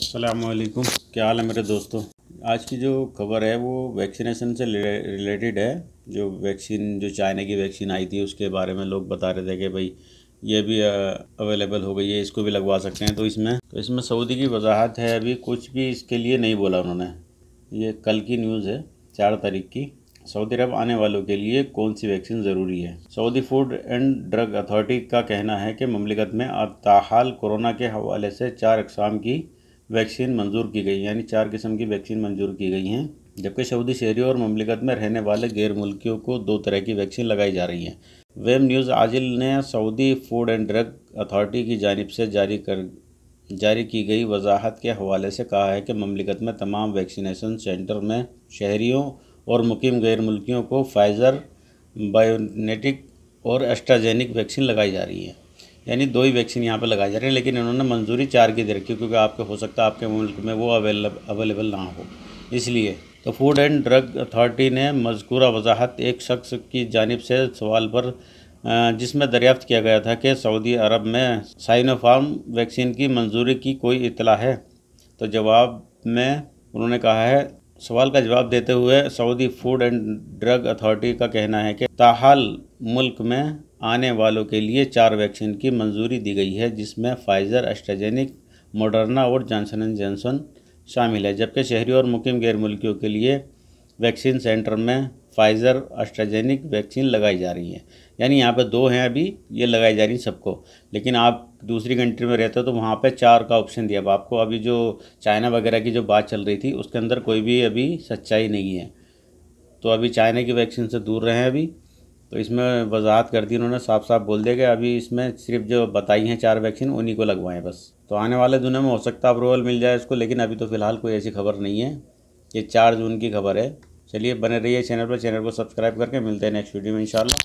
असलकुम क्या हाल है मेरे दोस्तों आज की जो खबर है वो वैक्सीनेशन से रिलेटेड है जो वैक्सीन जो चाइना की वैक्सीन आई थी उसके बारे में लोग बता रहे थे कि भाई ये भी अवेलेबल हो गई है इसको भी लगवा सकते हैं तो इसमें तो इसमें सऊदी की वजाहत है अभी कुछ भी इसके लिए नहीं बोला उन्होंने ये कल की न्यूज़ है चार तारीख की सऊदी अरब आने वालों के लिए कौन सी वैक्सीन ज़रूरी है Saudi food and drug authority का कहना है कि ममलिकत में अब ताहाल कोरोना के हवाले से चार अकसाम की वैक्सीन मंजूर की गई यानी चार किस्म की वैक्सीन मंजूर की गई हैं जबकि सऊदी शहरी और ममलिकत में रहने वाले गैर मुल्कियों को दो तरह की वैक्सीन लगाई जा रही हैं वेब न्यूज़ आजिल ने Saudi food and drug authority की जानब से जारी कर जारी की गई वजाहत के हवाले से कहा है कि ममलिकत में तमाम वैक्सीनेशन सेंटर में शहरीों और मुकीम गैर मुल्कियों को फाइज़र बायोनेटिक और एस्ट्राजेनिक वैक्सीन लगाई जा रही है यानी दो ही वैक्सीन यहाँ पर लगाई जा रही है लेकिन इन्होंने मंजूरी चार की दे रखी क्योंकि आपके हो सकता है आपके मुल्क में वो अवेलेबल ना हो इसलिए तो फूड एंड ड्रग अथॉरिटी ने मजकूरा वजाहत एक शख्स की जानब से सवाल पर जिसमें दरियाफ्त किया गया था कि सऊदी अरब में साइनोफार्म वैक्सीन की मंजूरी की कोई इतला है तो जवाब में उन्होंने कहा है सवाल का जवाब देते हुए Saudi food and drug authority का कहना है कि ताहाल मुल्क में आने वालों के लिए चार वैक्सीन की मंजूरी दी गई है जिसमें फाइज़र एस्ट्राजेनिक मोडर्ना और जॉनसन एंड जॉनसन शामिल है जबकि शहरी और मुकम गैर मुल्कियों के लिए वैक्सीन सेंटर में फाइज़र एस्ट्राजेनिक वैक्सीन लगाई जा रही है यानी यहाँ पे दो हैं अभी ये लगाई जा रही हैं सबको लेकिन आप दूसरी कंट्री में रहते हो तो वहाँ पे चार का ऑप्शन दिया अब आपको अभी जो चाइना वगैरह की जो बात चल रही थी उसके अंदर कोई भी अभी सच्चाई नहीं है तो अभी चाइना की वैक्सीन से दूर रहें अभी तो इसमें वजाहत कर दी उन्होंने साफ साफ बोल दिया कि अभी इसमें सिर्फ जो बताई हैं चार वैक्सीन उन्हीं को लगवाएं बस तो आने वाले दिनों में हो सकता है अप्रूवल मिल जाए इसको लेकिन अभी तो फ़िलहाल कोई ऐसी खबर नहीं है ये चार जून की खबर है चलिए बने रहिए चैनल पर चैनल को सब्सक्राइब करके मिलते हैं नेक्स्ट वीडियो में इंशाल्लाह